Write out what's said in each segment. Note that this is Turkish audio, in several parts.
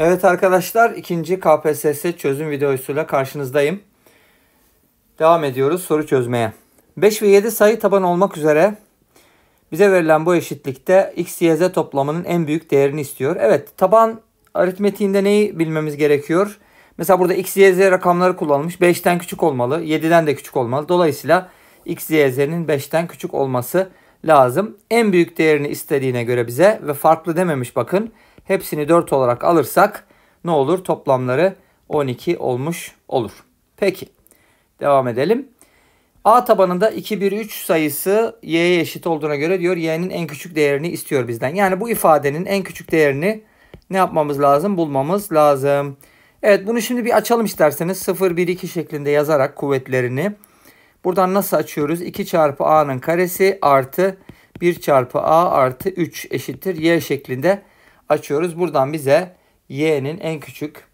Evet arkadaşlar ikinci KPSS çözüm videosuyla karşınızdayım. Devam ediyoruz soru çözmeye. 5 ve 7 sayı taban olmak üzere bize verilen bu eşitlikte x, y, z toplamının en büyük değerini istiyor. Evet taban aritmetiğinde neyi bilmemiz gerekiyor? Mesela burada x, y, z rakamları kullanılmış. 5'ten küçük olmalı. 7'den de küçük olmalı. Dolayısıyla x, y, z'nin 5'ten küçük olması lazım. En büyük değerini istediğine göre bize ve farklı dememiş bakın. Bakın Hepsini 4 olarak alırsak ne olur? Toplamları 12 olmuş olur. Peki devam edelim. A tabanında 2, 1, 3 sayısı y'ye eşit olduğuna göre diyor y'nin en küçük değerini istiyor bizden. Yani bu ifadenin en küçük değerini ne yapmamız lazım? Bulmamız lazım. Evet bunu şimdi bir açalım isterseniz. 0, 1, 2 şeklinde yazarak kuvvetlerini. Buradan nasıl açıyoruz? 2 çarpı a'nın karesi artı 1 çarpı a artı 3 eşittir y şeklinde açıyoruz. Buradan bize y'nin en küçük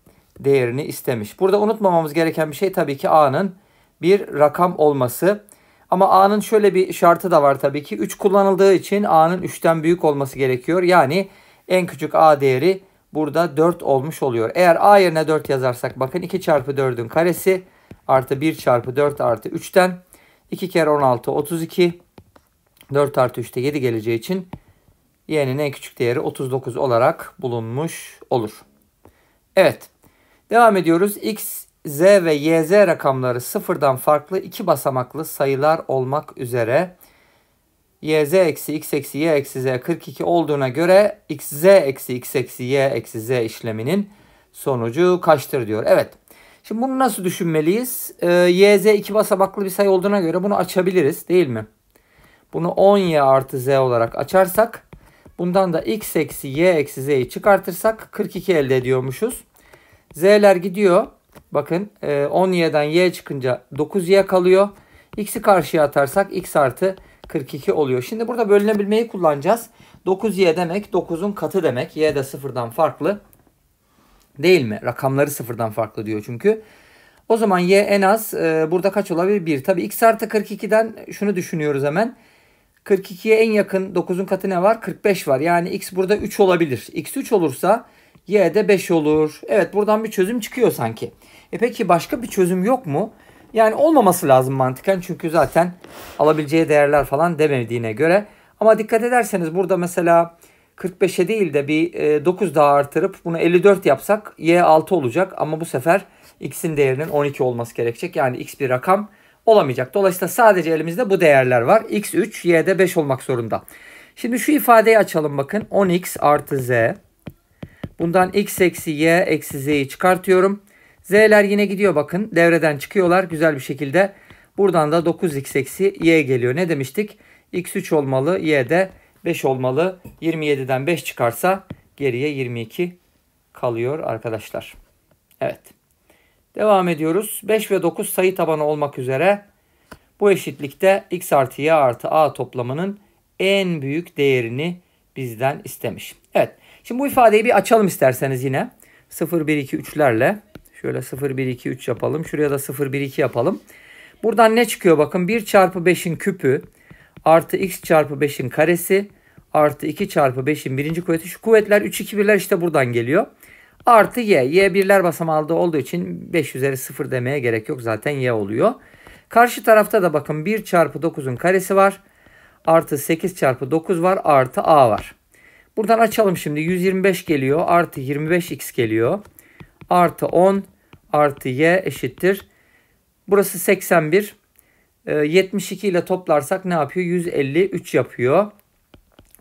değerini istemiş. Burada unutmamamız gereken bir şey tabii ki a'nın bir rakam olması. Ama a'nın şöyle bir şartı da var tabii ki. 3 kullanıldığı için a'nın 3'ten büyük olması gerekiyor. Yani en küçük a değeri burada 4 olmuş oluyor. Eğer a yerine 4 yazarsak bakın 2 çarpı 4'ün karesi artı 1 çarpı 4 artı 3'ten 2 kere 16 32 4 artı 3'te 7 geleceği için y'nin en küçük değeri 39 olarak bulunmuş olur. Evet. Devam ediyoruz. X, Z ve YZ rakamları sıfırdan farklı iki basamaklı sayılar olmak üzere YZ eksi X eksi Y eksi Z 42 olduğuna göre XZ eksi X eksi Y eksi Z işleminin sonucu kaçtır diyor. Evet. Şimdi bunu nasıl düşünmeliyiz? Ee, YZ iki basamaklı bir sayı olduğuna göre bunu açabiliriz değil mi? Bunu 10Y artı Z olarak açarsak Bundan da x eksi y eksi z'yi çıkartırsak 42 elde ediyormuşuz. Z'ler gidiyor. Bakın 10y'den e, y çıkınca 9y kalıyor. X'i karşıya atarsak x artı 42 oluyor. Şimdi burada bölünebilmeyi kullanacağız. 9y demek 9'un katı demek. Y de sıfırdan farklı. Değil mi? Rakamları sıfırdan farklı diyor çünkü. O zaman y en az e, burada kaç olabilir? 1. Tabi x artı 42'den şunu düşünüyoruz hemen. 42'ye en yakın 9'un katı ne var? 45 var. Yani x burada 3 olabilir. x 3 olursa y de 5 olur. Evet buradan bir çözüm çıkıyor sanki. E peki başka bir çözüm yok mu? Yani olmaması lazım mantıken çünkü zaten alabileceği değerler falan demediğine göre. Ama dikkat ederseniz burada mesela 45'e değil de bir 9 e, daha artırıp bunu 54 yapsak y 6 olacak. Ama bu sefer x'in değerinin 12 olması gerekecek. Yani x bir rakam olamayacak. Dolayısıyla sadece elimizde bu değerler var. X3, Y'de 5 olmak zorunda. Şimdi şu ifadeyi açalım bakın. 10X artı Z. Bundan X eksi Y eksi Z'yi çıkartıyorum. Z'ler yine gidiyor bakın. Devreden çıkıyorlar güzel bir şekilde. Buradan da 9X eksi Y geliyor. Ne demiştik? X3 olmalı. Y'de 5 olmalı. 27'den 5 çıkarsa geriye 22 kalıyor arkadaşlar. Evet. Devam ediyoruz. 5 ve 9 sayı tabanı olmak üzere bu eşitlikte x artı y artı a toplamının en büyük değerini bizden istemiş. Evet. Şimdi bu ifadeyi bir açalım isterseniz yine. 0, 1, 2, 3'lerle. Şöyle 0, 1, 2, 3 yapalım. Şuraya da 0, 1, 2 yapalım. Buradan ne çıkıyor bakın. 1 çarpı 5'in küpü artı x çarpı 5'in karesi artı 2 çarpı 5'in birinci kuvveti. Şu kuvvetler 3, 2, 1'ler işte buradan geliyor. Artı y. Y birler basamağında olduğu için 5 üzeri 0 demeye gerek yok. Zaten y oluyor. Karşı tarafta da bakın 1 çarpı 9'un karesi var. Artı 8 çarpı 9 var. Artı a var. Buradan açalım şimdi. 125 geliyor. Artı 25x geliyor. Artı 10 artı y eşittir. Burası 81. 72 ee, ile toplarsak ne yapıyor? 153 yapıyor.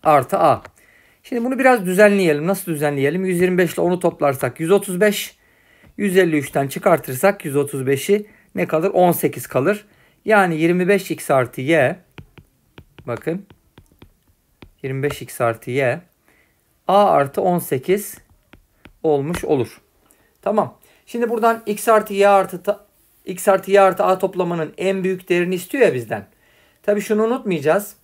Artı a. Şimdi bunu biraz düzenleyelim. Nasıl düzenleyelim? 125 ile 10'u toplarsak 135. 153'ten çıkartırsak 135'i ne kalır? 18 kalır. Yani 25x artı y bakın 25x artı y a artı 18 olmuş olur. Tamam. Şimdi buradan x artı y artı ta, x artı y artı a toplamanın en büyük değerini istiyor ya bizden. Tabi şunu unutmayacağız.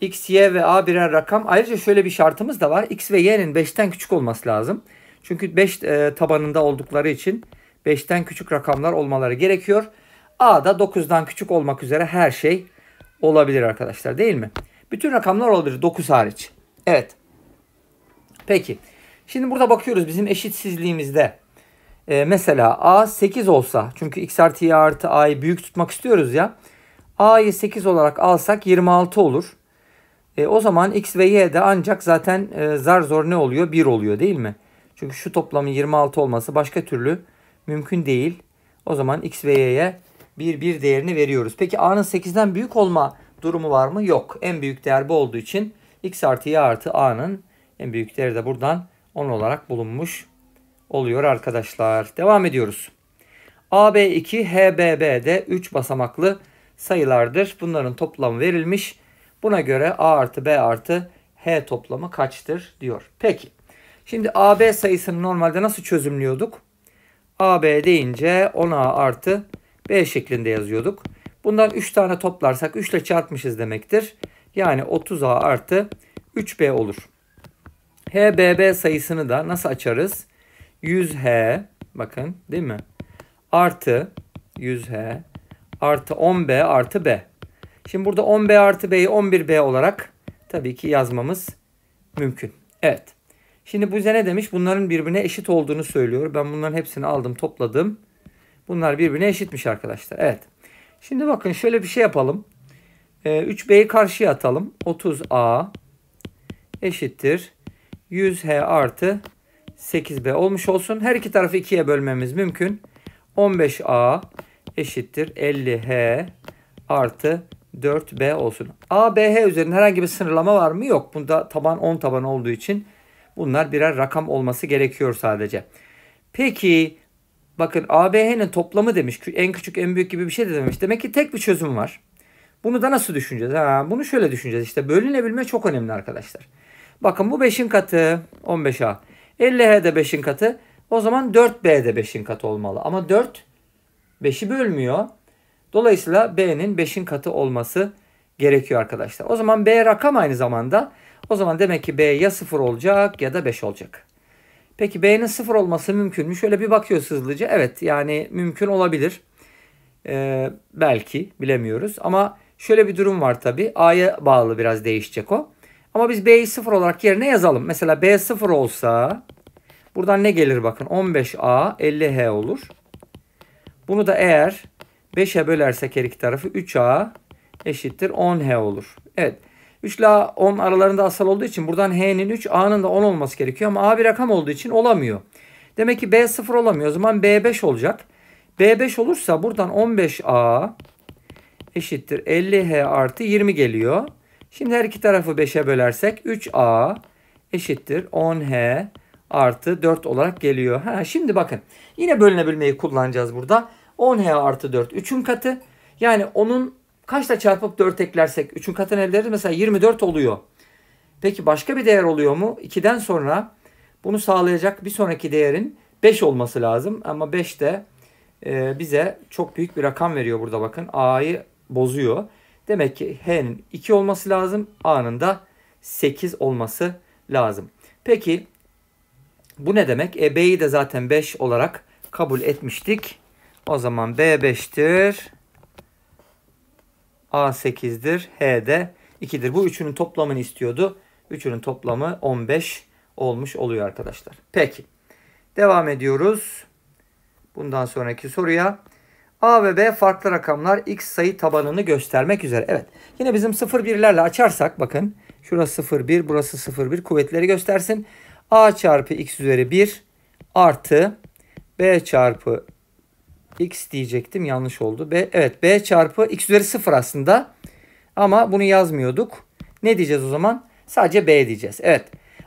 X, Y ve A birer rakam. Ayrıca şöyle bir şartımız da var. X ve Y'nin 5'ten küçük olması lazım. Çünkü 5 e, tabanında oldukları için 5'ten küçük rakamlar olmaları gerekiyor. A da 9'dan küçük olmak üzere her şey olabilir arkadaşlar değil mi? Bütün rakamlar olabilir 9 hariç. Evet. Peki. Şimdi burada bakıyoruz bizim eşitsizliğimizde. Ee, mesela A 8 olsa çünkü x artı y artı a'yı büyük tutmak istiyoruz ya. A'yı 8 olarak alsak 26 olur. E, o zaman x ve y de ancak zaten e, zar zor ne oluyor? 1 oluyor değil mi? Çünkü şu toplamın 26 olması başka türlü mümkün değil. O zaman x ve y'ye 1 1 değerini veriyoruz. Peki a'nın 8'den büyük olma durumu var mı? Yok. En büyük değer bu olduğu için x artı y artı a'nın en büyük değeri de buradan 10 olarak bulunmuş oluyor arkadaşlar. Devam ediyoruz. AB2, HBB'de 3 basamaklı sayılardır. Bunların toplamı verilmiş. Buna göre A artı B artı H toplamı kaçtır diyor. Peki. Şimdi AB sayısını normalde nasıl çözümlüyorduk? AB deyince 10A artı B şeklinde yazıyorduk. Bundan 3 tane toplarsak 3 ile çarpmışız demektir. Yani 30A artı 3B olur. HBB sayısını da nasıl açarız? 100H bakın değil mi? Artı 100H artı 10B artı B. Şimdi burada 10B artı B'yi 11B olarak tabii ki yazmamız mümkün. Evet. Şimdi bu bize ne demiş? Bunların birbirine eşit olduğunu söylüyor. Ben bunların hepsini aldım topladım. Bunlar birbirine eşitmiş arkadaşlar. Evet. Şimdi bakın şöyle bir şey yapalım. 3B'yi ee, karşıya atalım. 30A eşittir. 100H artı 8B olmuş olsun. Her iki tarafı 2'ye bölmemiz mümkün. 15A eşittir 50H artı 4B olsun. ABH üzerinde herhangi bir sınırlama var mı? Yok. Bunda taban 10 taban olduğu için bunlar birer rakam olması gerekiyor sadece. Peki bakın ABH'nin toplamı demiş. En küçük en büyük gibi bir şey de dememiş. Demek ki tek bir çözüm var. Bunu da nasıl düşüneceğiz? Ha, bunu şöyle düşüneceğiz. İşte bölünebilme çok önemli arkadaşlar. Bakın bu 5'in katı 15A. 50H de 5'in katı. O zaman 4B de 5'in katı olmalı. Ama 4 5'i bölmüyor. Dolayısıyla B'nin 5'in katı olması gerekiyor arkadaşlar. O zaman B rakam aynı zamanda. O zaman demek ki B ya 0 olacak ya da 5 olacak. Peki B'nin 0 olması mümkün mü? Şöyle bir bakıyoruz hızlıca. Evet yani mümkün olabilir. Ee, belki bilemiyoruz. Ama şöyle bir durum var tabii. A'ya bağlı biraz değişecek o. Ama biz B'yi 0 olarak yerine yazalım. Mesela B 0 olsa buradan ne gelir bakın. 15A 50H olur. Bunu da eğer 5'e bölersek her iki tarafı 3A eşittir 10H olur. Evet. 3 ile 10 aralarında asal olduğu için buradan H'nin 3 A'nın da 10 olması gerekiyor ama A bir rakam olduğu için olamıyor. Demek ki B 0 olamıyor. O zaman B 5 olacak. B 5 olursa buradan 15A eşittir 50H artı 20 geliyor. Şimdi her iki tarafı 5'e bölersek 3A eşittir 10H artı 4 olarak geliyor. Ha, şimdi bakın yine bölünebilmeyi kullanacağız burada. 10H artı 4 3'ün katı. Yani onun kaçla çarpıp 4 eklersek 3'ün katını elde ederiz. Mesela 24 oluyor. Peki başka bir değer oluyor mu? 2'den sonra bunu sağlayacak bir sonraki değerin 5 olması lazım. Ama 5 de e, bize çok büyük bir rakam veriyor burada bakın. A'yı bozuyor. Demek ki H'nin 2 olması lazım. A'nın da 8 olması lazım. Peki bu ne demek? E, B'yi de zaten 5 olarak kabul etmiştik. O zaman B5'tir. A8'dir. H de 2'dir. Bu üçünün toplamını istiyordu. Üçünün toplamı 15 olmuş oluyor arkadaşlar. Peki. Devam ediyoruz. Bundan sonraki soruya. A ve B farklı rakamlar x sayı tabanını göstermek üzere. Evet. Yine bizim 0-1'lerle açarsak bakın. Şurası 0-1, burası 0-1. Kuvvetleri göstersin. A çarpı x üzeri 1 artı B çarpı x diyecektim yanlış oldu. B, evet b çarpı x üzeri 0 aslında ama bunu yazmıyorduk. Ne diyeceğiz o zaman? Sadece b diyeceğiz. Evet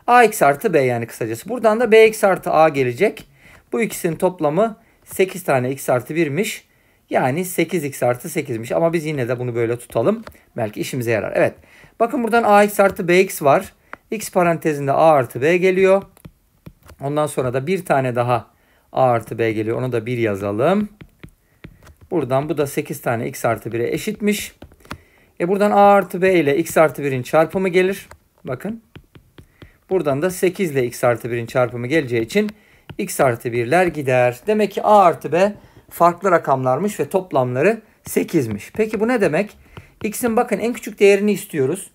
ax artı b yani kısacası. Buradan da bx artı a gelecek. Bu ikisinin toplamı 8 tane x artı 1'miş. Yani 8x artı 8'miş. Ama biz yine de bunu böyle tutalım. Belki işimize yarar. Evet. Bakın buradan ax artı bx var. x parantezinde a artı b geliyor. Ondan sonra da bir tane daha a artı b geliyor. Onu da 1 yazalım. Buradan bu da 8 tane x artı 1'e eşitmiş. E buradan a artı b ile x artı 1'in çarpımı gelir. Bakın. Buradan da 8 ile x artı 1'in çarpımı geleceği için x artı 1'ler gider. Demek ki a artı b farklı rakamlarmış ve toplamları 8'miş. Peki bu ne demek? x'in bakın en küçük değerini istiyoruz.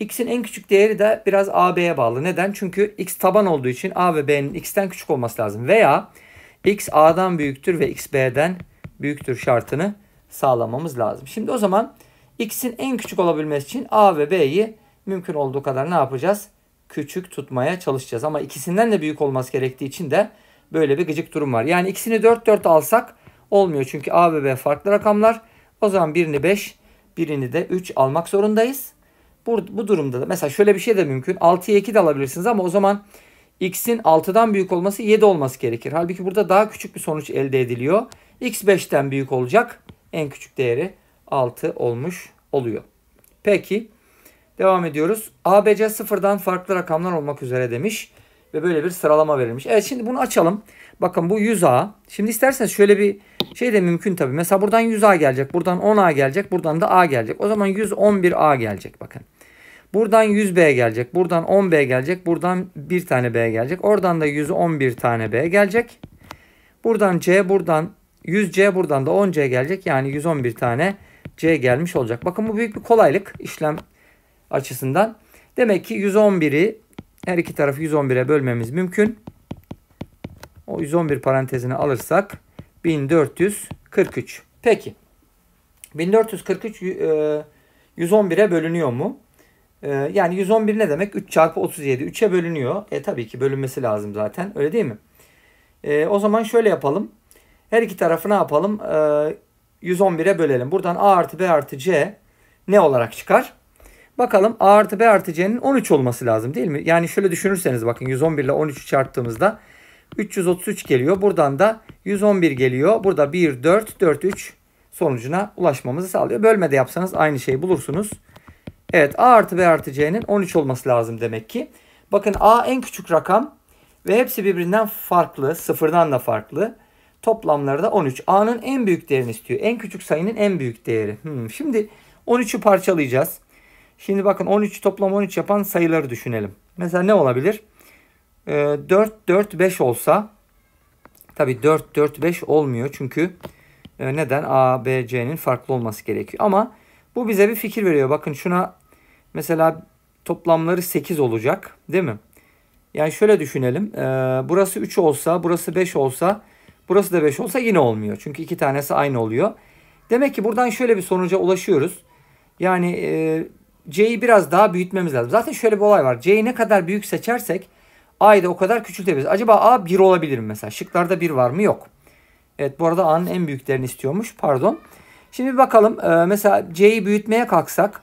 x'in en küçük değeri de biraz a b'ye bağlı. Neden? Çünkü x taban olduğu için a ve b'nin x'ten küçük olması lazım. Veya x a'dan büyüktür ve x b'den büyüktür şartını sağlamamız lazım. Şimdi o zaman x'in en küçük olabilmesi için a ve b'yi mümkün olduğu kadar ne yapacağız? Küçük tutmaya çalışacağız. Ama ikisinden de büyük olması gerektiği için de böyle bir gıcık durum var. Yani ikisini 4 4 alsak olmuyor. Çünkü a ve b farklı rakamlar. O zaman birini 5, birini de 3 almak zorundayız. Bu, bu durumda da mesela şöyle bir şey de mümkün. 6'ya 2 de alabilirsiniz ama o zaman x'in 6'dan büyük olması 7 olması gerekir. Halbuki burada daha küçük bir sonuç elde ediliyor. X 5'ten büyük olacak. En küçük değeri 6 olmuş oluyor. Peki devam ediyoruz. ABC sıfırdan farklı rakamlar olmak üzere demiş. Ve böyle bir sıralama verilmiş. Evet şimdi bunu açalım. Bakın bu 100A. Şimdi isterseniz şöyle bir şey de mümkün tabii. Mesela buradan 100A gelecek. Buradan 10A gelecek. Buradan da A gelecek. O zaman 111A gelecek bakın. Buradan 100B gelecek. Buradan 10B gelecek. Buradan bir tane B gelecek. Oradan da 111 tane B gelecek. Buradan C, buradan 100C buradan da 10C gelecek. Yani 111 tane C gelmiş olacak. Bakın bu büyük bir kolaylık işlem açısından. Demek ki 111'i her iki tarafı 111'e bölmemiz mümkün. O 111 parantezine alırsak 1443. Peki. 1443 111'e bölünüyor mu? E, yani 111 ne demek? 3 çarpı 37. 3'e bölünüyor. E tabii ki bölünmesi lazım zaten. Öyle değil mi? E, o zaman şöyle yapalım. Her iki tarafı ne yapalım? E, ee, 111'e bölelim. Buradan A artı B artı C ne olarak çıkar? Bakalım A artı B artı C'nin 13 olması lazım değil mi? Yani şöyle düşünürseniz bakın 111 ile 13'ü çarptığımızda 333 geliyor. Buradan da 111 geliyor. Burada 1, 4, 4, 3 sonucuna ulaşmamızı sağlıyor. Bölme de yapsanız aynı şeyi bulursunuz. Evet A artı B artı C'nin 13 olması lazım demek ki. Bakın A en küçük rakam ve hepsi birbirinden farklı. Sıfırdan da farklı. Toplamları da 13. A'nın en büyük değerini istiyor. En küçük sayının en büyük değeri. Hmm. Şimdi 13'ü parçalayacağız. Şimdi bakın 13 toplam 13 yapan sayıları düşünelim. Mesela ne olabilir? Ee, 4, 4, 5 olsa Tabii 4, 4, 5 olmuyor. Çünkü e, neden? A, B, C'nin farklı olması gerekiyor. Ama bu bize bir fikir veriyor. Bakın şuna mesela toplamları 8 olacak. Değil mi? Yani şöyle düşünelim. Ee, burası 3 olsa, burası 5 olsa Burası da 5 olsa yine olmuyor. Çünkü iki tanesi aynı oluyor. Demek ki buradan şöyle bir sonuca ulaşıyoruz. Yani e, C'yi biraz daha büyütmemiz lazım. Zaten şöyle bir olay var. C'yi ne kadar büyük seçersek A'yı da o kadar küçültebiliriz. Acaba A 1 olabilir mi mesela? Şıklarda 1 var mı? Yok. Evet bu arada A'nın en büyüklerini istiyormuş. Pardon. Şimdi bir bakalım. E, mesela C'yi büyütmeye kalksak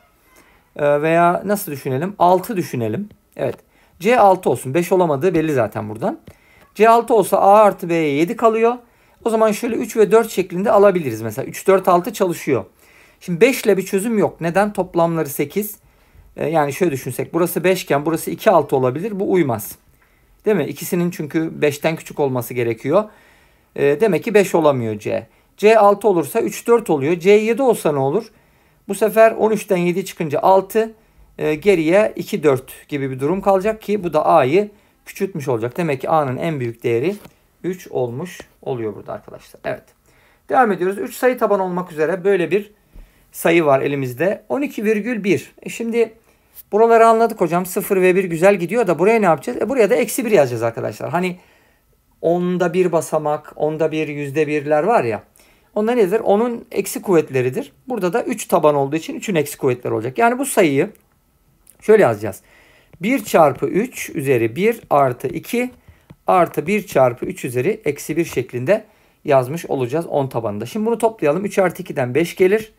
e, veya nasıl düşünelim? 6 düşünelim. Evet. C 6 olsun. 5 olamadığı belli zaten buradan. C6 olsa A artı B'ye 7 kalıyor. O zaman şöyle 3 ve 4 şeklinde alabiliriz. Mesela 3, 4, 6 çalışıyor. Şimdi 5 ile bir çözüm yok. Neden? Toplamları 8. Ee, yani şöyle düşünsek. Burası 5 iken burası 2, 6 olabilir. Bu uymaz. Değil mi? İkisinin çünkü 5'ten küçük olması gerekiyor. Ee, demek ki 5 olamıyor C. C 6 olursa 3, 4 oluyor. C 7 olsa ne olur? Bu sefer 13'ten 7 çıkınca 6 e, geriye 2, 4 gibi bir durum kalacak ki bu da A'yı küçültmüş olacak. Demek ki A'nın en büyük değeri 3 olmuş oluyor burada arkadaşlar. Evet. Devam ediyoruz. 3 sayı taban olmak üzere böyle bir sayı var elimizde. 12,1. E şimdi buraları anladık hocam. 0 ve 1 güzel gidiyor da buraya ne yapacağız? E buraya da eksi 1 yazacağız arkadaşlar. Hani onda bir basamak, onda bir, yüzde birler var ya. Onlar nedir? Onun eksi kuvvetleridir. Burada da 3 taban olduğu için 3'ün eksi kuvvetleri olacak. Yani bu sayıyı şöyle yazacağız. 1 çarpı 3 üzeri 1 artı 2 artı 1 çarpı 3 üzeri eksi 1 şeklinde yazmış olacağız 10 tabanında. Şimdi bunu toplayalım. 3 artı 2'den 5 gelir.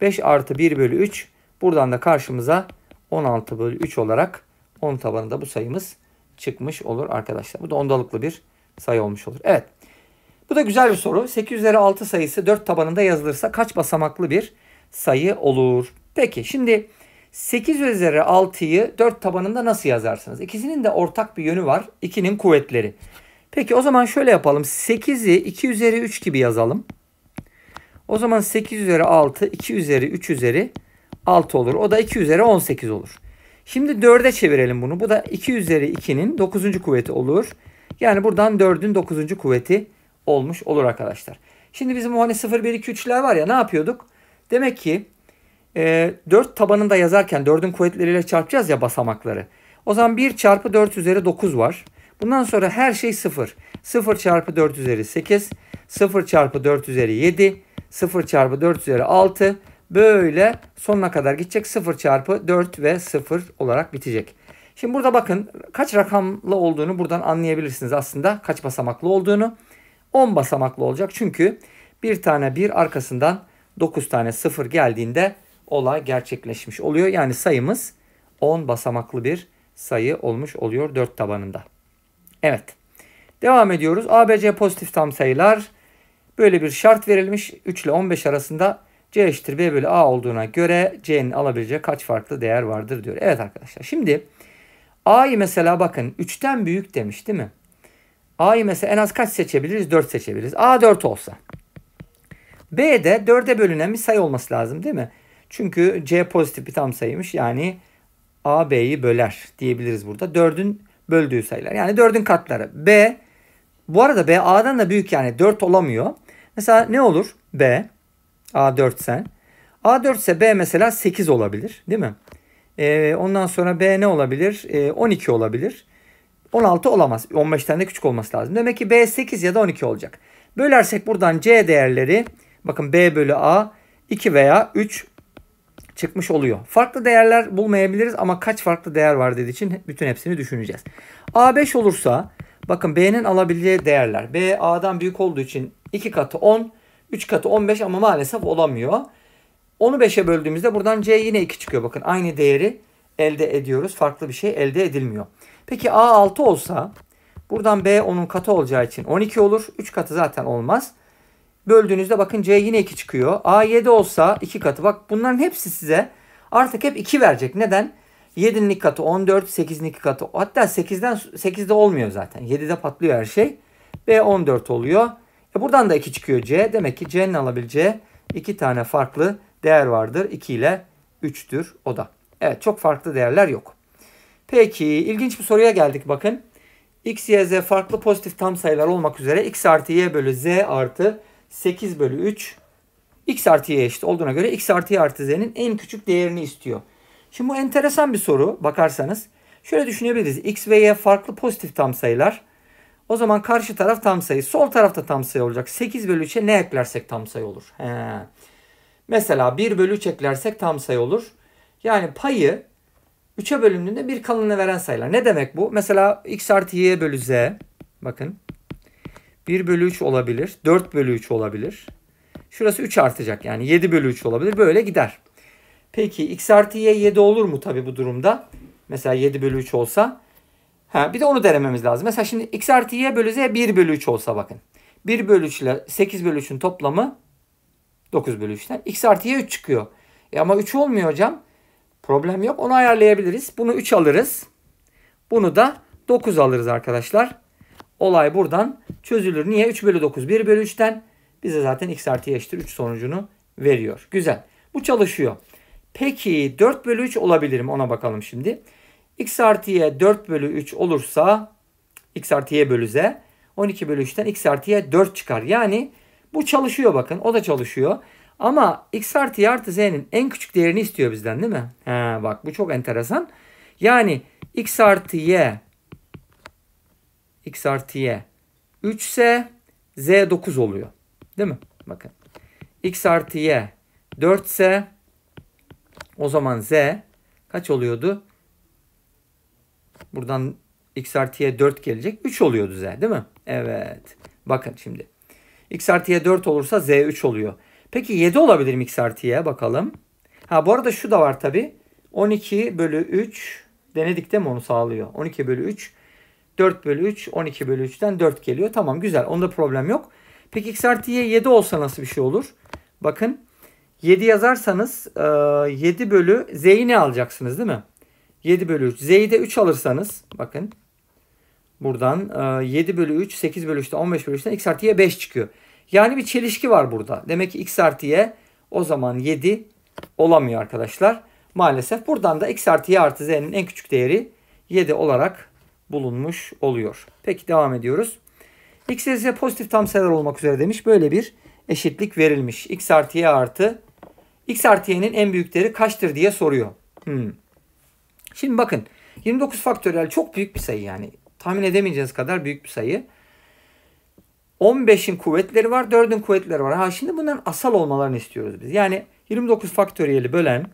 5 artı 1 bölü 3. Buradan da karşımıza 16 bölü 3 olarak 10 tabanında bu sayımız çıkmış olur arkadaşlar. Bu da ondalıklı bir sayı olmuş olur. Evet. Bu da güzel bir soru. 8 üzeri 6 sayısı 4 tabanında yazılırsa kaç basamaklı bir sayı olur? Peki şimdi 8 üzeri 6'yı 4 tabanında nasıl yazarsınız? İkisinin de ortak bir yönü var. 2'nin kuvvetleri. Peki o zaman şöyle yapalım. 8'i 2 üzeri 3 gibi yazalım. O zaman 8 üzeri 6, 2 üzeri 3 üzeri 6 olur. O da 2 üzeri 18 olur. Şimdi 4'e çevirelim bunu. Bu da 2 üzeri 2'nin 9. kuvveti olur. Yani buradan 4'ün 9. kuvveti olmuş olur arkadaşlar. Şimdi bizim o hani 0, 1, 2, 3'ler var ya ne yapıyorduk? Demek ki e, ee, 4 tabanında yazarken 4'ün kuvvetleriyle çarpacağız ya basamakları. O zaman 1 çarpı 4 üzeri 9 var. Bundan sonra her şey 0. 0 çarpı 4 üzeri 8, 0 çarpı 4 üzeri 7, 0 çarpı 4 üzeri 6 böyle sonuna kadar gidecek 0 çarpı 4 ve 0 olarak bitecek. Şimdi burada bakın kaç rakamlı olduğunu buradan anlayabilirsiniz aslında kaç basamaklı olduğunu. 10 basamaklı olacak çünkü bir tane 1 arkasından 9 tane 0 geldiğinde olay gerçekleşmiş oluyor. Yani sayımız 10 basamaklı bir sayı olmuş oluyor 4 tabanında. Evet. Devam ediyoruz. ABC pozitif tam sayılar. Böyle bir şart verilmiş. 3 ile 15 arasında C eşittir B bölü A olduğuna göre C'nin alabileceği kaç farklı değer vardır diyor. Evet arkadaşlar. Şimdi A'yı mesela bakın 3'ten büyük demiş değil mi? A'yı mesela en az kaç seçebiliriz? 4 seçebiliriz. A 4 olsa. B'de 4'e bölünen bir sayı olması lazım değil mi? Çünkü C pozitif bir tam sayıymış. Yani A B'yi böler diyebiliriz burada. 4'ün böldüğü sayılar. Yani 4'ün katları. B bu arada B A'dan da büyük yani 4 olamıyor. Mesela ne olur? B A 4 sen. A 4 ise B mesela 8 olabilir değil mi? Ee, ondan sonra B ne olabilir? Ee, 12 olabilir. 16 olamaz. 15'ten de küçük olması lazım. Demek ki B 8 ya da 12 olacak. Bölersek buradan C değerleri bakın B bölü A 2 veya 3 çıkmış oluyor. Farklı değerler bulmayabiliriz ama kaç farklı değer var dediği için bütün hepsini düşüneceğiz. A5 olursa bakın B'nin alabileceği değerler. B A'dan büyük olduğu için 2 katı 10, 3 katı 15 ama maalesef olamıyor. Onu 5'e böldüğümüzde buradan C yine 2 çıkıyor. Bakın aynı değeri elde ediyoruz. Farklı bir şey elde edilmiyor. Peki A6 olsa buradan B onun katı olacağı için 12 olur. 3 katı zaten olmaz. Böldüğünüzde bakın C yine 2 çıkıyor. A 7 olsa 2 katı. Bak bunların hepsi size artık hep 2 verecek. Neden? 7'nin 2 katı 14, 8'in 2 katı. Hatta 8'den 8'de olmuyor zaten. 7'de patlıyor her şey. B 14 oluyor. E buradan da 2 çıkıyor C. Demek ki C'nin alabileceği 2 tane farklı değer vardır. 2 ile 3'tür o da. Evet çok farklı değerler yok. Peki ilginç bir soruya geldik bakın. X, Y, Z farklı pozitif tam sayılar olmak üzere X artı Y bölü Z artı 8 bölü 3 x artı y eşit olduğuna göre x artı y artı z'nin en küçük değerini istiyor. Şimdi bu enteresan bir soru bakarsanız. Şöyle düşünebiliriz. X ve Y farklı pozitif tam sayılar. O zaman karşı taraf tam sayı. Sol tarafta tam sayı olacak. 8 bölü 3'e ne eklersek tam sayı olur. He. Mesela 1 bölü 3 eklersek tam sayı olur. Yani payı 3'e bölündüğünde bir kalınlığı veren sayılar. Ne demek bu? Mesela x artı y bölü z. Bakın 1 bölü 3 olabilir. 4 bölü 3 olabilir. Şurası 3 artacak yani 7 bölü 3 olabilir. Böyle gider. Peki x artı y 7 olur mu tabi bu durumda? Mesela 7 bölü 3 olsa. Ha, bir de onu denememiz lazım. Mesela şimdi x artı y bölü z 1 bölü 3 olsa bakın. 1 bölü 3 ile 8 bölü 3'ün toplamı 9 bölü 3'ten. x artı y 3 çıkıyor. E ama 3 olmuyor hocam. Problem yok. Onu ayarlayabiliriz. Bunu 3 alırız. Bunu da 9 alırız arkadaşlar. Olay buradan çözülür. Niye? 3 bölü 9 1 bölü 3'ten bize zaten x artı y eşittir 3 sonucunu veriyor. Güzel. Bu çalışıyor. Peki 4 bölü 3 olabilir mi? Ona bakalım şimdi. x artı y 4 bölü 3 olursa x artı y bölü z 12 bölü 3'ten x artı y 4 çıkar. Yani bu çalışıyor bakın. O da çalışıyor. Ama x artı y artı z'nin en küçük değerini istiyor bizden değil mi? He, bak bu çok enteresan. Yani x artı y x artı y 3 ise z 9 oluyor. Değil mi? Bakın. x artı y 4 ise o zaman z kaç oluyordu? Buradan x artı y 4 gelecek. 3 oluyordu z değil mi? Evet. Bakın şimdi. x artı y 4 olursa z 3 oluyor. Peki 7 olabilir mi x artı y? Bakalım. Ha bu arada şu da var tabi. 12 bölü 3 denedik değil mi onu sağlıyor. 12 bölü 3 4 bölü 3 12 bölü 3'ten 4 geliyor. Tamam güzel onda problem yok. Peki x artı y 7 olsa nasıl bir şey olur? Bakın 7 yazarsanız 7 bölü z'yi ne alacaksınız değil mi? 7 bölü 3. Z'yi de 3 alırsanız bakın buradan 7 bölü 3 8 bölü 3'ten 15 bölü 3'ten x artı y 5 çıkıyor. Yani bir çelişki var burada. Demek ki x artı y o zaman 7 olamıyor arkadaşlar. Maalesef buradan da x artı y artı z'nin en küçük değeri 7 olarak bulunmuş oluyor. Peki devam ediyoruz. X ise pozitif tam sayılar olmak üzere demiş. Böyle bir eşitlik verilmiş. X artı Y artı X artı Y'nin en büyükleri kaçtır diye soruyor. Hmm. Şimdi bakın 29 faktöriyel çok büyük bir sayı yani. Tahmin edemeyeceğiniz kadar büyük bir sayı. 15'in kuvvetleri var, 4'ün kuvvetleri var. Ha şimdi bunların asal olmalarını istiyoruz biz. Yani 29 faktöriyeli bölen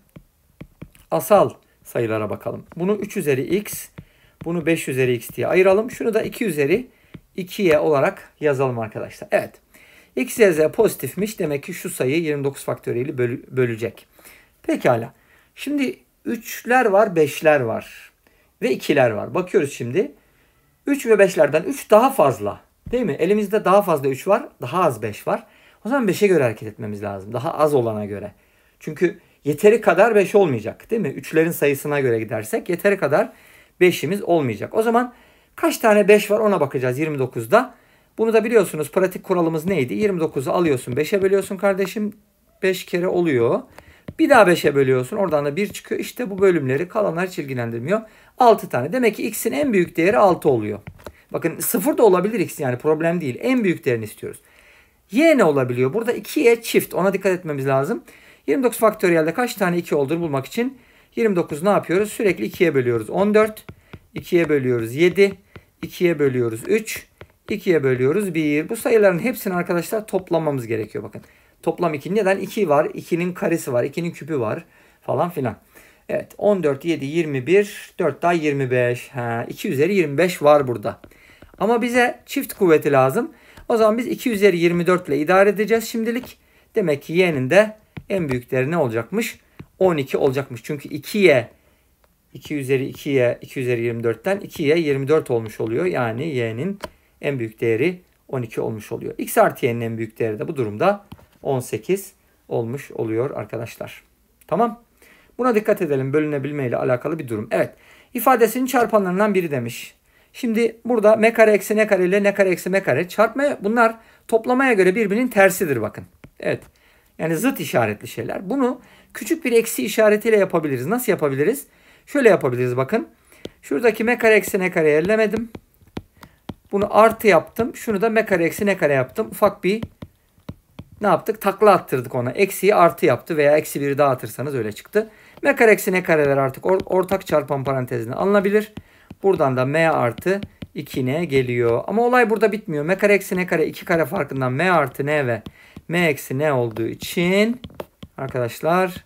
asal sayılara bakalım. Bunu 3 üzeri x bunu 5 üzeri x diye ayıralım. Şunu da 2 üzeri 2'ye olarak yazalım arkadaşlar. Evet. x, y, z pozitifmiş. Demek ki şu sayı 29 faktöriyeli böl bölecek. Pekala. Şimdi 3'ler var, 5'ler var. Ve 2'ler var. Bakıyoruz şimdi. 3 ve 5'lerden 3 daha fazla. Değil mi? Elimizde daha fazla 3 var, daha az 5 var. O zaman 5'e göre hareket etmemiz lazım. Daha az olana göre. Çünkü yeteri kadar 5 olmayacak değil mi? 3'lerin sayısına göre gidersek yeteri kadar 5'imiz olmayacak. O zaman kaç tane 5 var ona bakacağız 29'da. Bunu da biliyorsunuz pratik kuralımız neydi? 29'u alıyorsun 5'e bölüyorsun kardeşim. 5 kere oluyor. Bir daha 5'e bölüyorsun. Oradan da 1 çıkıyor. İşte bu bölümleri kalanlar hiç ilgilendirmiyor. 6 tane. Demek ki x'in en büyük değeri 6 oluyor. Bakın 0 da olabilir x yani problem değil. En büyük değerini istiyoruz. y ne olabiliyor? Burada 2'ye çift. Ona dikkat etmemiz lazım. 29 faktöriyelde kaç tane 2 olduğunu bulmak için 29 ne yapıyoruz? Sürekli 2'ye bölüyoruz. 14. 2'ye bölüyoruz 7. 2'ye bölüyoruz 3. 2'ye bölüyoruz 1. Bu sayıların hepsini arkadaşlar toplamamız gerekiyor. Bakın toplam 2. Neden? 2 var. 2'nin karesi var. 2'nin küpü var. Falan filan. Evet 14, 7, 21, 4 daha 25. Ha, 2 üzeri 25 var burada. Ama bize çift kuvveti lazım. O zaman biz 2 üzeri 24 ile idare edeceğiz şimdilik. Demek ki y'nin de en büyükleri ne olacakmış? 12 olacakmış. Çünkü 2y 2 üzeri 2y 2 üzeri 24'ten 2y 24 olmuş oluyor. Yani y'nin en büyük değeri 12 olmuş oluyor. x artı y'nin en büyük değeri de bu durumda 18 olmuş oluyor arkadaşlar. Tamam. Buna dikkat edelim. Bölünebilme ile alakalı bir durum. Evet. İfadesinin çarpanlarından biri demiş. Şimdi burada m kare eksi n kare ile n kare eksi m kare çarpma bunlar toplamaya göre birbirinin tersidir bakın. Evet. Yani zıt işaretli şeyler. Bunu küçük bir eksi işaretiyle yapabiliriz. Nasıl yapabiliriz? Şöyle yapabiliriz bakın. Şuradaki m kare eksi n kare ellemedim. Bunu artı yaptım. Şunu da m kare eksi n kare yaptım. Ufak bir ne yaptık? Takla attırdık ona. Eksiyi artı yaptı veya eksi biri daha atırsanız öyle çıktı. M kare eksi n kareler artık or ortak çarpan parantezine alınabilir. Buradan da m artı 2n geliyor. Ama olay burada bitmiyor. m kare eksi n kare 2 kare farkından m artı n ve m eksi n olduğu için arkadaşlar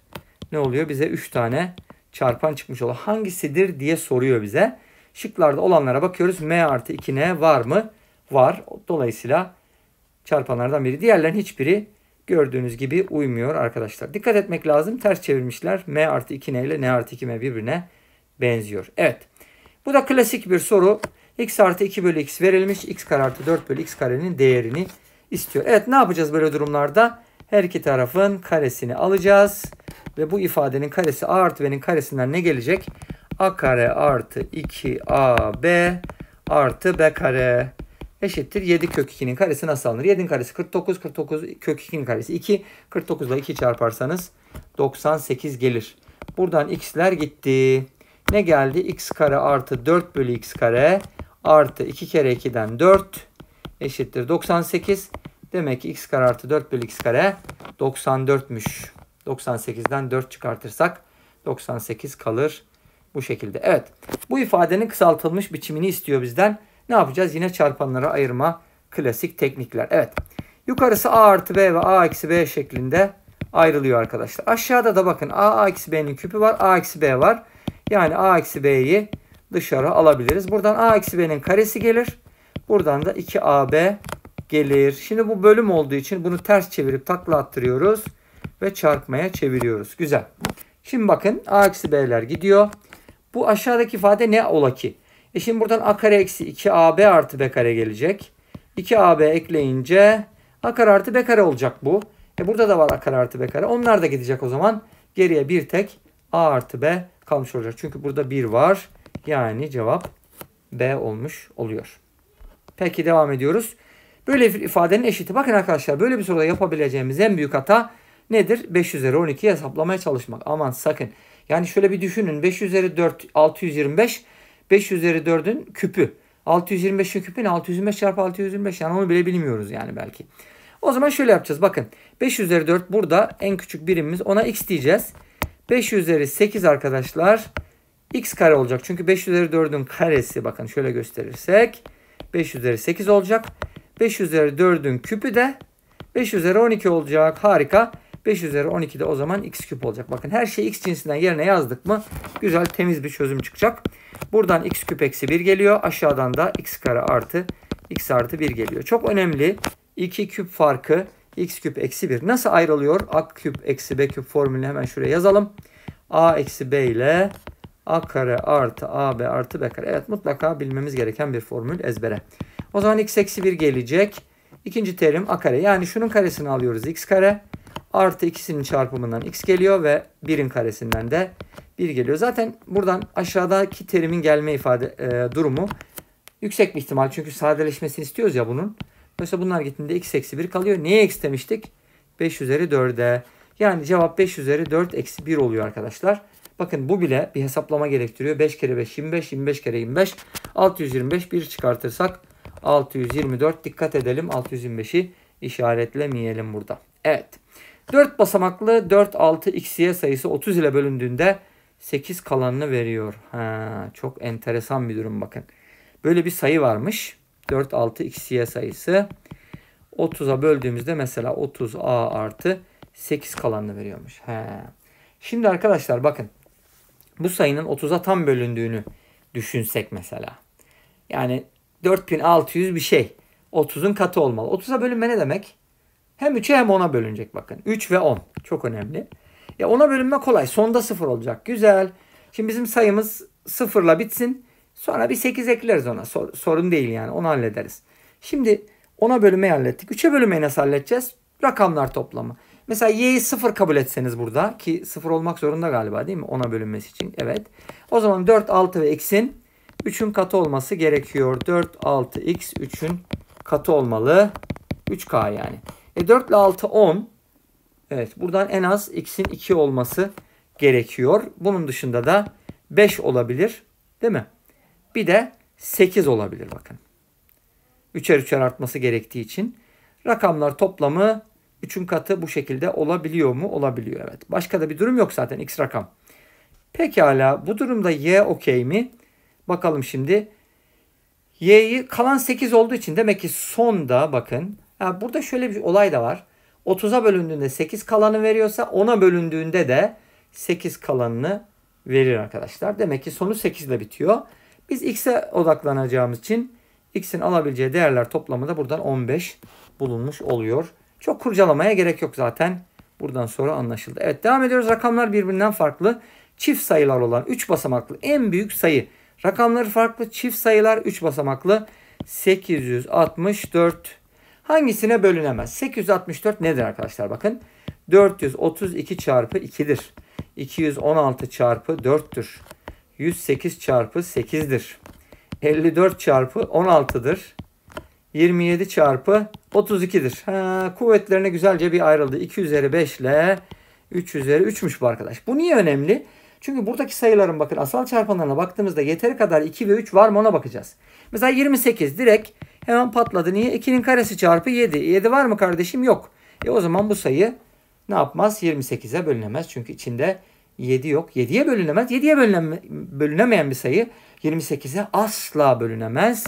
ne oluyor? Bize 3 tane çarpan çıkmış oluyor. Hangisidir diye soruyor bize. Şıklarda olanlara bakıyoruz. M artı 2N var mı? Var. Dolayısıyla çarpanlardan biri. Diğerlerin hiçbiri gördüğünüz gibi uymuyor arkadaşlar. Dikkat etmek lazım. Ters çevirmişler. M artı 2N ile N artı 2M birbirine benziyor. Evet. Bu da klasik bir soru. X artı 2 bölü X verilmiş. X kare artı 4 bölü X karenin değerini istiyor. Evet ne yapacağız böyle durumlarda? Her iki tarafın karesini alacağız. Ve bu ifadenin karesi A artı B'nin karesinden ne gelecek? A kare artı 2AB artı B kare eşittir 7 kök 2'nin karesi nasıl alınır? 7'nin karesi 49, 49 kök 2'nin karesi 2. 49 ile 2 çarparsanız 98 gelir. Buradan x'ler gitti. Ne geldi? x kare artı 4 bölü x kare artı 2 kere 2'den 4 eşittir 98. Demek ki x kare artı 4 bölü x kare 94'müş. 98'den 4 çıkartırsak 98 kalır bu şekilde. Evet bu ifadenin kısaltılmış biçimini istiyor bizden. Ne yapacağız? Yine çarpanlara ayırma klasik teknikler. Evet yukarısı a artı b ve a eksi b şeklinde ayrılıyor arkadaşlar. Aşağıda da bakın a, a eksi b'nin küpü var a eksi b var. Yani a eksi b'yi dışarı alabiliriz. Buradan a eksi b'nin karesi gelir. Buradan da 2ab gelir. Şimdi bu bölüm olduğu için bunu ters çevirip takla attırıyoruz ve çarpmaya çeviriyoruz. Güzel. Şimdi bakın a eksi b'ler gidiyor. Bu aşağıdaki ifade ne ola ki? E şimdi buradan a kare eksi 2ab artı b kare gelecek. 2ab ekleyince a kare artı b kare olacak bu. E burada da var a kare artı b kare. Onlar da gidecek o zaman. Geriye bir tek a artı b kalmış olacak. Çünkü burada 1 var. Yani cevap b olmuş oluyor. Peki devam ediyoruz. Böyle bir ifadenin eşiti. Bakın arkadaşlar böyle bir soruda yapabileceğimiz en büyük hata nedir? 5 üzeri 12'yi hesaplamaya çalışmak. Aman sakın. Yani şöyle bir düşünün. 5 üzeri 4 625. 5 üzeri 4'ün küpü. 625'in küpü ne? 625 çarpı 625. Yani onu bile bilmiyoruz yani belki. O zaman şöyle yapacağız. Bakın 5 üzeri 4 burada en küçük birimimiz. Ona x diyeceğiz. 5 üzeri 8 arkadaşlar x kare olacak. Çünkü 5 üzeri 4'ün karesi bakın şöyle gösterirsek 5 üzeri 8 olacak. 5 üzeri 4'ün küpü de 5 üzeri 12 olacak. Harika. 5 üzeri 12 de o zaman x küp olacak. Bakın her şeyi x cinsinden yerine yazdık mı güzel temiz bir çözüm çıkacak. Buradan x küp eksi 1 geliyor. Aşağıdan da x kare artı x artı 1 geliyor. Çok önemli. 2 küp farkı x küp eksi 1 nasıl ayrılıyor? a küp eksi b küp formülünü hemen şuraya yazalım. a eksi b ile a kare artı a b artı b kare. Evet mutlaka bilmemiz gereken bir formül ezbere. O zaman x eksi 1 gelecek. İkinci terim a kare. Yani şunun karesini alıyoruz x kare. Artı ikisinin çarpımından x geliyor ve 1'in karesinden de 1 geliyor. Zaten buradan aşağıdaki terimin gelme ifade e, durumu yüksek bir ihtimal. Çünkü sadeleşmesini istiyoruz ya bunun. Mesela bunlar gittiğinde x eksi 1 kalıyor. Neye x demiştik? 5 üzeri 4'e. Yani cevap 5 üzeri 4 eksi 1 oluyor arkadaşlar. Bakın bu bile bir hesaplama gerektiriyor. 5 kere 5 25, 25 kere 25, 625 1 çıkartırsak 624 dikkat edelim 625'i işaretlemeyelim burada. Evet 4 basamaklı 4 6 x'ye sayısı 30 ile bölündüğünde 8 kalanını veriyor. Ha, çok enteresan bir durum bakın. Böyle bir sayı varmış. 4 6 x'ye sayısı 30'a böldüğümüzde mesela 30a artı 8 kalanını veriyormuş. He. Şimdi arkadaşlar bakın. Bu sayının 30'a tam bölündüğünü düşünsek mesela. Yani 4600 bir şey. 30'un katı olmalı. 30'a bölünme ne demek? Hem 3'e hem 10'a bölünecek bakın. 3 ve 10. Çok önemli. Ya 10'a bölünme kolay. Sonda 0 olacak. Güzel. Şimdi bizim sayımız 0'la bitsin. Sonra bir 8 ekleriz ona. sorun değil yani. Onu hallederiz. Şimdi 10'a bölünmeyi hallettik. 3'e bölünmeyi nasıl halledeceğiz? Rakamlar toplamı. Mesela y'yi 0 kabul etseniz burada ki 0 olmak zorunda galiba değil mi? 10'a bölünmesi için. Evet. O zaman 4, 6 ve x'in 3'ün katı olması gerekiyor. 4, 6, x 3'ün katı olmalı. 3k yani. E 4 ile 6 10. Evet buradan en az x'in 2 olması gerekiyor. Bunun dışında da 5 olabilir. Değil mi? Bir de 8 olabilir bakın. Üçer üçer artması gerektiği için. Rakamlar toplamı 3'ün katı bu şekilde olabiliyor mu? Olabiliyor evet. Başka da bir durum yok zaten x rakam. Pekala bu durumda y okey mi? Bakalım şimdi. Y'yi kalan 8 olduğu için demek ki sonda bakın. ya burada şöyle bir olay da var. 30'a bölündüğünde 8 kalanı veriyorsa 10'a bölündüğünde de 8 kalanını verir arkadaşlar. Demek ki sonu 8 ile bitiyor. Biz x'e odaklanacağımız için x'in alabileceği değerler toplamı da buradan 15 bulunmuş oluyor. Çok kurcalamaya gerek yok zaten. Buradan sonra anlaşıldı. Evet devam ediyoruz. Rakamlar birbirinden farklı. Çift sayılar olan 3 basamaklı en büyük sayı Rakamları farklı çift sayılar 3 basamaklı 864 hangisine bölünemez? 864 nedir arkadaşlar bakın. 432 çarpı 2'dir. 216 çarpı 4'tür. 108 çarpı 8'dir. 54 çarpı 16'dır. 27 çarpı 32'dir. Ha, kuvvetlerine güzelce bir ayrıldı. 2 üzeri 5 ile 3 üzeri 3'müş bu arkadaş. Bu niye önemli? Çünkü buradaki sayıların bakın asal çarpanlarına baktığımızda yeteri kadar 2 ve 3 var mı ona bakacağız. Mesela 28 direkt hemen patladı. Niye? 2'nin karesi çarpı 7. 7 var mı kardeşim? Yok. E o zaman bu sayı ne yapmaz? 28'e bölünemez. Çünkü içinde 7 yok. 7'ye bölünemez. 7'ye bölünem bölünemeyen bir sayı 28'e asla bölünemez.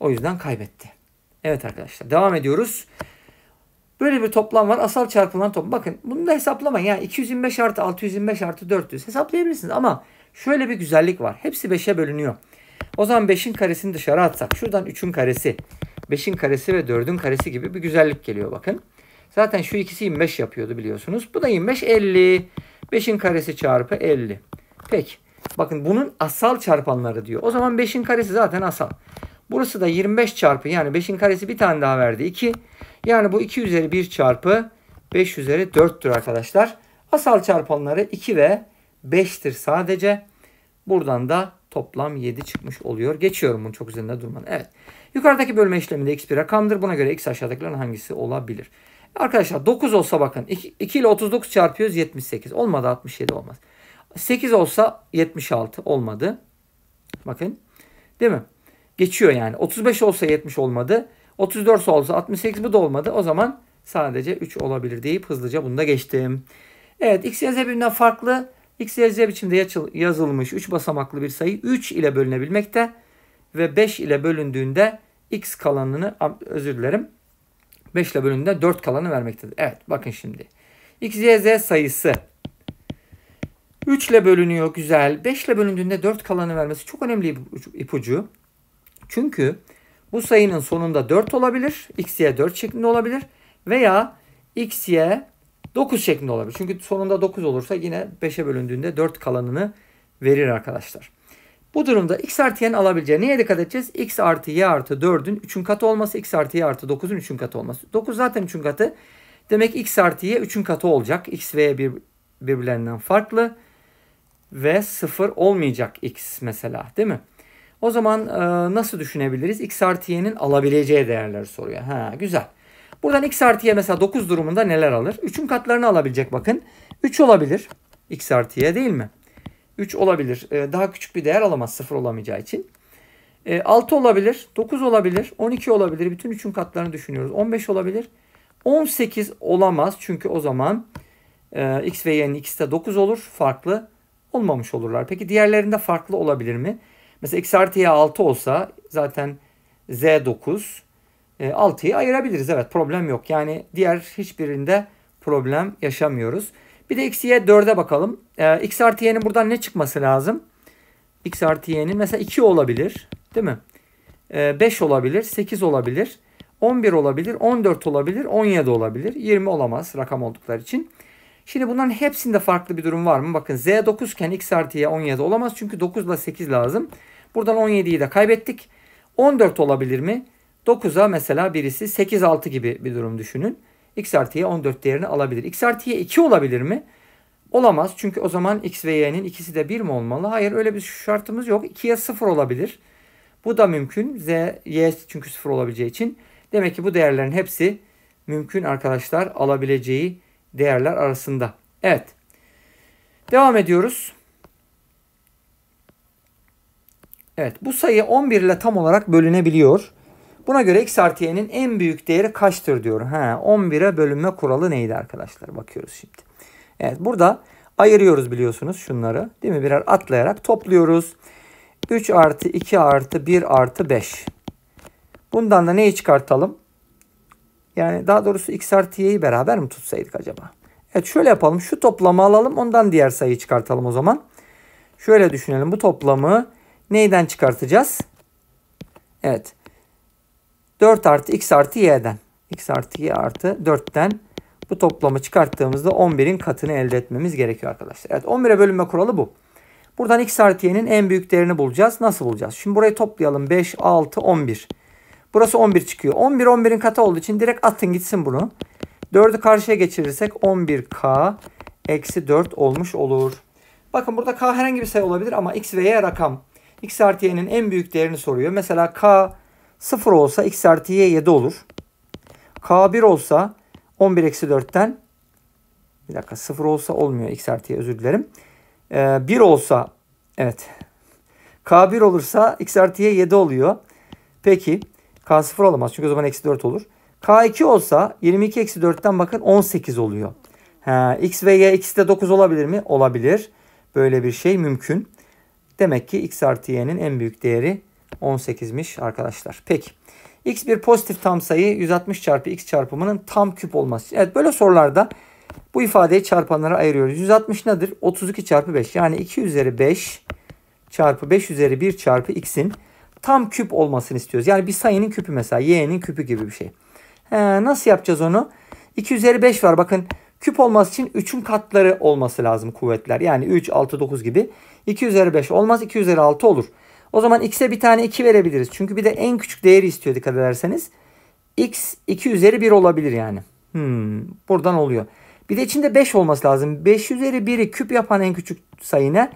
O yüzden kaybetti. Evet arkadaşlar devam ediyoruz. Böyle bir toplam var. Asal çarpılan toplam. Bakın bunu da hesaplamayın. Yani 225 artı 625 artı 400 hesaplayabilirsiniz. Ama şöyle bir güzellik var. Hepsi 5'e bölünüyor. O zaman 5'in karesini dışarı atsak. Şuradan 3'ün karesi. 5'in karesi ve 4'ün karesi gibi bir güzellik geliyor bakın. Zaten şu ikisi 25 yapıyordu biliyorsunuz. Bu da 25 50. 5'in karesi çarpı 50. Peki. Bakın bunun asal çarpanları diyor. O zaman 5'in karesi zaten asal. Burası da 25 çarpı yani 5'in karesi bir tane daha verdi 2. Yani bu 2 üzeri 1 çarpı 5 üzeri 4'tür arkadaşlar. Asal çarpanları 2 ve 5'tir sadece. Buradan da toplam 7 çıkmış oluyor. Geçiyorum bunu çok üzerinde durmanın. Evet. Yukarıdaki bölme işleminde x bir rakamdır. Buna göre x aşağıdakilerin hangisi olabilir? Arkadaşlar 9 olsa bakın 2, 2 ile 39 çarpıyoruz 78. Olmadı 67 olmaz. 8 olsa 76 olmadı. Bakın. Değil mi? geçiyor yani. 35 olsa 70 olmadı. 34 olsa 68 bu da olmadı. O zaman sadece 3 olabilir deyip hızlıca bunu da geçtim. Evet x, y, z birbirinden farklı x, y, z biçimde yazılmış 3 basamaklı bir sayı 3 ile bölünebilmekte ve 5 ile bölündüğünde x kalanını özür dilerim 5 ile bölündüğünde 4 kalanı vermektedir. Evet bakın şimdi x, y, z sayısı 3 ile bölünüyor güzel. 5 ile bölündüğünde 4 kalanı vermesi çok önemli ipucu. Çünkü bu sayının sonunda 4 olabilir. X'ye 4 şeklinde olabilir. Veya X'ye 9 şeklinde olabilir. Çünkü sonunda 9 olursa yine 5'e bölündüğünde 4 kalanını verir arkadaşlar. Bu durumda x artı y'nin alabileceği neye dikkat edeceğiz? x artı y artı 4'ün 3'ün katı olması, x artı y artı 9'un 3'ün katı olması. 9 zaten 3'ün katı. Demek x artı y 3'ün katı olacak. x ve y bir, birbirlerinden farklı. Ve 0 olmayacak x mesela değil mi? O zaman e, nasıl düşünebiliriz? X artı y'nin alabileceği değerler soruyor. Ha, güzel. Buradan x artı y mesela 9 durumunda neler alır? 3'ün katlarını alabilecek bakın. 3 olabilir. x artı y değil mi? 3 olabilir. E, daha küçük bir değer alamaz 0 olamayacağı için. E, 6 olabilir. 9 olabilir. 12 olabilir. Bütün 3'ün katlarını düşünüyoruz. 15 olabilir. 18 olamaz. Çünkü o zaman e, x ve y'nin x'te de 9 olur. Farklı olmamış olurlar. Peki diğerlerinde farklı olabilir mi? Mesela x artı y 6 olsa zaten z 9 e, 6'yı ayırabiliriz. Evet problem yok. Yani diğer hiçbirinde problem yaşamıyoruz. Bir de y 4'e bakalım. E, x artı y'nin buradan ne çıkması lazım? x artı y'nin mesela 2 olabilir. Değil mi? E, 5 olabilir. 8 olabilir. 11 olabilir. 14 olabilir. 17 olabilir. 20 olamaz rakam oldukları için. Şimdi bunların hepsinde farklı bir durum var mı? Bakın Z 9 iken X artı Y 17 olamaz. Çünkü 9 ile 8 lazım. Buradan 17'yi de kaybettik. 14 olabilir mi? 9'a mesela birisi 8 6 gibi bir durum düşünün. X artı Y 14 değerini alabilir. X artı Y 2 olabilir mi? Olamaz. Çünkü o zaman X ve Y'nin ikisi de 1 mi olmalı? Hayır öyle bir şartımız yok. 2'ye 0 olabilir. Bu da mümkün. Z, Y çünkü 0 olabileceği için. Demek ki bu değerlerin hepsi mümkün arkadaşlar alabileceği değerler arasında. Evet. Devam ediyoruz. Evet bu sayı 11 ile tam olarak bölünebiliyor. Buna göre x artı y'nin en büyük değeri kaçtır diyor. He, 11'e bölünme kuralı neydi arkadaşlar? Bakıyoruz şimdi. Evet burada ayırıyoruz biliyorsunuz şunları. Değil mi? Birer atlayarak topluyoruz. 3 artı 2 artı 1 artı 5. Bundan da neyi çıkartalım? Yani daha doğrusu x artı y'yi beraber mi tutsaydık acaba? Evet şöyle yapalım. Şu toplamı alalım. Ondan diğer sayıyı çıkartalım o zaman. Şöyle düşünelim. Bu toplamı neyden çıkartacağız? Evet. 4 artı x artı y'den. x artı y artı 4'ten bu toplamı çıkarttığımızda 11'in katını elde etmemiz gerekiyor arkadaşlar. Evet 11'e bölünme kuralı bu. Buradan x artı y'nin en büyük değerini bulacağız. Nasıl bulacağız? Şimdi burayı toplayalım. 5, 6, 11. 11. Burası 11 çıkıyor. 11 11'in katı olduğu için direkt atın gitsin bunu. 4'ü karşıya geçirirsek 11k eksi 4 olmuş olur. Bakın burada k herhangi bir sayı olabilir ama x ve y rakam. x artı y'nin en büyük değerini soruyor. Mesela k 0 olsa x artı y 7 olur. k 1 olsa 11 eksi 4'ten bir dakika 0 olsa olmuyor x artı y özür dilerim. Ee, 1 olsa evet k1 olursa x artı y 7 oluyor. Peki K sıfır olamaz çünkü o zaman eksi 4 olur. K2 olsa 22 eksi 4'ten bakın 18 oluyor. Ha, X ve Y ikisi de 9 olabilir mi? Olabilir. Böyle bir şey mümkün. Demek ki X artı Y'nin en büyük değeri 18'miş arkadaşlar. Peki. X bir pozitif tam sayı 160 çarpı X çarpımının tam küp olması. Evet böyle sorularda bu ifadeyi çarpanlara ayırıyoruz. 160 nedir? 32 çarpı 5. Yani 2 üzeri 5 çarpı 5 üzeri 1 çarpı X'in tam küp olmasını istiyoruz. Yani bir sayının küpü mesela y'nin küpü gibi bir şey. He, nasıl yapacağız onu? 2 üzeri 5 var bakın. Küp olması için 3'ün katları olması lazım kuvvetler. Yani 3, 6, 9 gibi. 2 üzeri 5 olmaz. 2 üzeri 6 olur. O zaman x'e bir tane 2 verebiliriz. Çünkü bir de en küçük değeri istiyor dikkat ederseniz. x 2 üzeri 1 olabilir yani. Hmm, buradan oluyor. Bir de içinde 5 olması lazım. 5 üzeri 1'i küp yapan en küçük sayı ne?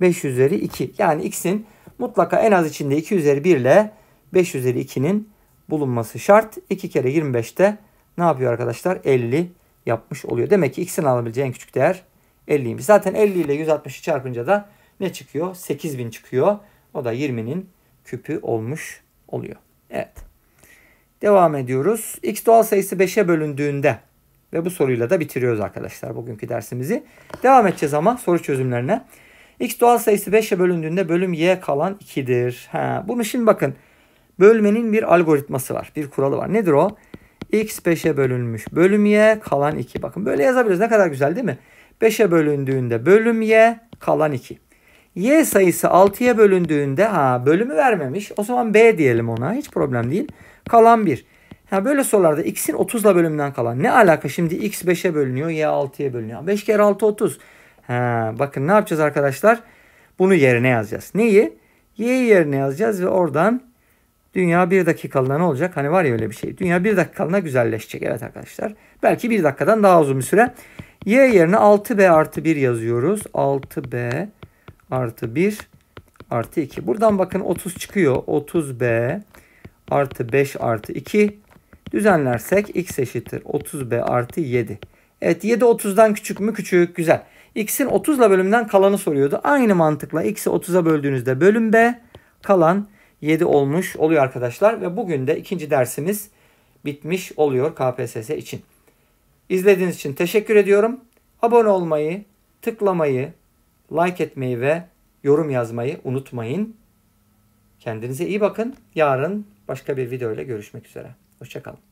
5 üzeri 2. Yani x'in mutlaka en az içinde 2 üzeri 1 ile 5 üzeri 2'nin bulunması şart. 2 kere 25'te ne yapıyor arkadaşlar? 50 yapmış oluyor. Demek ki x'in alabileceği en küçük değer 50'ymiş. Zaten 50 ile 160'ı çarpınca da ne çıkıyor? 8000 çıkıyor. O da 20'nin küpü olmuş oluyor. Evet. Devam ediyoruz. X doğal sayısı 5'e bölündüğünde ve bu soruyla da bitiriyoruz arkadaşlar bugünkü dersimizi. Devam edeceğiz ama soru çözümlerine. X doğal sayısı 5'e bölündüğünde bölüm y kalan 2'dir. Ha, bunu şimdi bakın. Bölmenin bir algoritması var. Bir kuralı var. Nedir o? X 5'e bölünmüş. Bölüm y kalan 2. Bakın böyle yazabiliriz. Ne kadar güzel değil mi? 5'e bölündüğünde bölüm y kalan 2. Y sayısı 6'ya bölündüğünde ha bölümü vermemiş. O zaman B diyelim ona. Hiç problem değil. Kalan 1. Ha böyle sorularda x'in 30'la bölümünden kalan. Ne alaka şimdi x 5'e bölünüyor, y 6'ya bölünüyor. 5 kere 6 30. Ha, bakın ne yapacağız arkadaşlar? Bunu yerine yazacağız. Neyi? Y'yi yerine yazacağız ve oradan dünya bir dakikalığına ne olacak? Hani var ya öyle bir şey. Dünya bir dakikalığına güzelleşecek. Evet arkadaşlar. Belki bir dakikadan daha uzun bir süre. Y yerine 6B artı 1 yazıyoruz. 6B artı 1 artı 2. Buradan bakın 30 çıkıyor. 30B artı 5 artı 2 düzenlersek x eşittir 30b artı 7. Evet 7 30'dan küçük mü? Küçük. Güzel x'in 30 ile bölümden kalanı soruyordu. Aynı mantıkla x'i 30'a böldüğünüzde bölüm b kalan 7 olmuş oluyor arkadaşlar. Ve bugün de ikinci dersimiz bitmiş oluyor KPSS için. İzlediğiniz için teşekkür ediyorum. Abone olmayı, tıklamayı, like etmeyi ve yorum yazmayı unutmayın. Kendinize iyi bakın. Yarın başka bir video ile görüşmek üzere. Hoşçakalın.